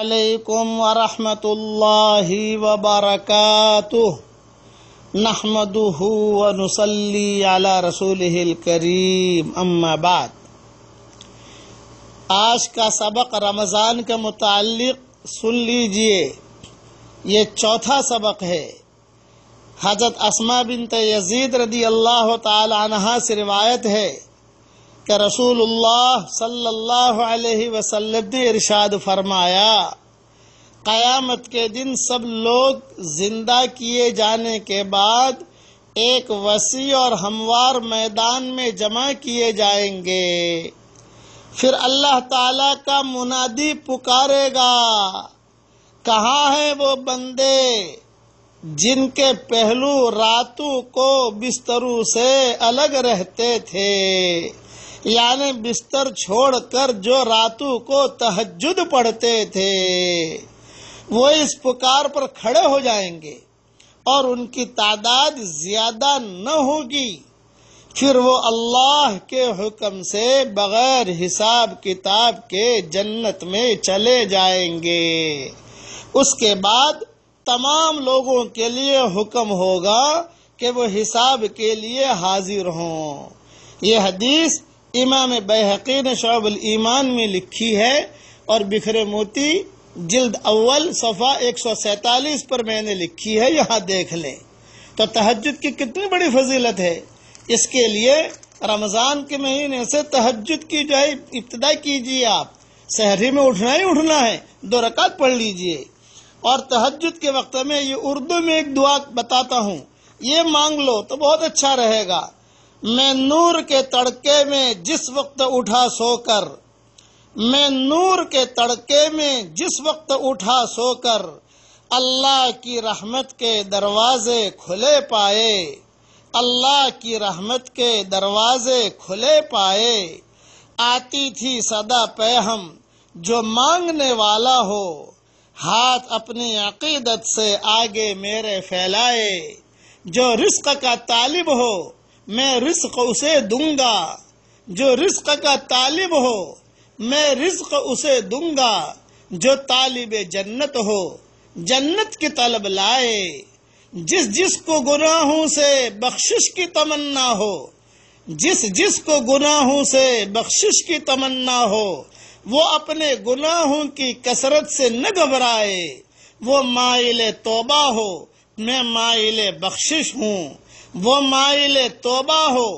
अलैकुम वरहमतुल्लाहि वबरकातुह नहमदुहु व नुसल्ली अला रसूलिहिल करीम अम्मा बाद आज का सबक रमज़ान के मुतालिक सुन लीजिए ये चौथा सबक है हजरत असमा बिनत यजीद रदी अल्लाह तआला से रिवायत है के रसूलुल्लाह सल्लल्लाहु अलैहि वसल्लम ने इरशाद फरमाया क़यामत के दिन सब लोग जिंदा किए जाने के बाद एक वसी और हमवार मैदान में जमा किए जाएंगे फिर अल्लाह ताला का मुनादी पुकारेगा कहाँ है वो बंदे जिनके पहलू रातों को बिस्तरों से अलग रहते थे यानी बिस्तर छोड़कर जो रातू को तहजुद पढ़ते थे वो इस पुकार पर खड़े हो जाएंगे और उनकी तादाद ज्यादा न होगी फिर वो अल्लाह के हुक्म से बगैर हिसाब किताब के जन्नत में चले जाएंगे उसके बाद तमाम लोगों के लिए हुक्म होगा कि वो हिसाब के लिए हाजिर हों ये हदीस इमाम बेहकी ने शोबल ईमान में लिखी है और बिखरे मोती जिल्द अव्वल सफ़ा एक सौ सैतालीस पर मैंने लिखी है यहाँ देख लें तो तहजद की कितनी बड़ी फजीलत है इसके लिए रमज़ान के महीने से तहजद की जो है इब्तदा कीजिए आप शहरी में उठना ही उठना है दो रकात पढ़ लीजिए और तहजद के वक्त में ये उर्दू में एक दुआ बताता हूँ ये मांग लो तो बहुत अच्छा रहेगा मैं नूर के तड़के में जिस वक्त उठा सोकर मैं नूर के तड़के में जिस वक्त उठा सोकर अल्लाह की रहमत के दरवाजे खुले पाए अल्लाह की रहमत के दरवाजे खुले पाए आती थी सदा पैहम जो मांगने वाला हो हाथ अपनी अकीदत से आगे मेरे फैलाए जो रिस्क का तालिब हो मैं रिस्क उसे दूंगा जो रिस्क का तालिब हो मैं रिस्क उसे दूंगा जो तालिब जन्नत हो जन्नत की तलब लाए जिस जिस को गुनाहों से बख्शिश की तमन्ना हो जिस जिस को गुनाहों से बख्शिश की तमन्ना हो वो अपने गुनाहों की कसरत से न घबराए वो माइल तोबा हो मैं माइल बख्शिश हूँ वो माइल तोबा हो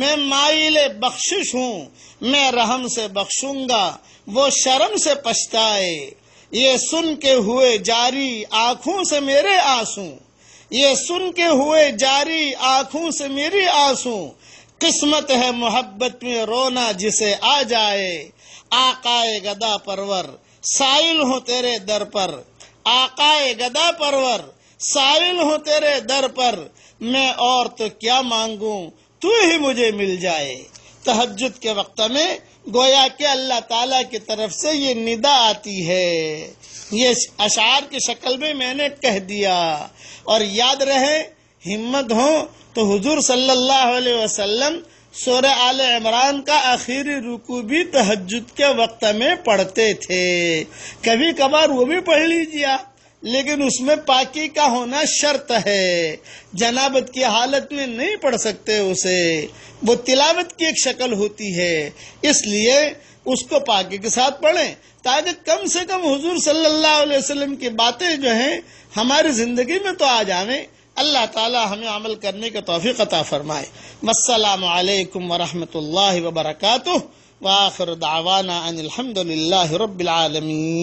मैं माइल बख्शिश हूँ मैं रहम से बख्शूंगा वो शर्म से पछताए ये सुन के हुए जारी आंखों से मेरे आंसू ये सुन के हुए जारी आंखों से मेरी आंसू किस्मत है मोहब्बत में रोना जिसे आ जाए आकाए गदा परवर साइल हो तेरे दर पर आकाए गदा परवर साइल हो तेरे दर पर मैं और तो क्या मांगू तू ही मुझे मिल जाए तहजद के वक्त में गोया के अल्लाह ताला की तरफ से ये निदा आती है ये अशार की शक्ल में मैंने कह दिया और याद रहे हिम्मत हो तो हुजूर सल्लल्लाहु अलैहि वसल्लम सोरे आल इमरान का आखिरी रुकू भी तहजद के वक्त में पढ़ते थे कभी कभार वो भी पढ़ लीजिए लेकिन उसमें पाकी का होना शर्त है जनाबत की हालत में नहीं पढ़ सकते उसे वो तिलावत की एक शक्ल होती है इसलिए उसको पाकी के साथ पढ़ें ताकि कम से कम हुजूर सल्लल्लाहु अलैहि वसल्लम की बातें जो हैं हमारी ज़िंदगी में तो आ जाएं अल्लाह ताला हमें अमल करने का तोफ़ी अता फ़रमाए वसलम वरहमल वबरक वाखर दावाना अनिलहमदिल्ला रबालमी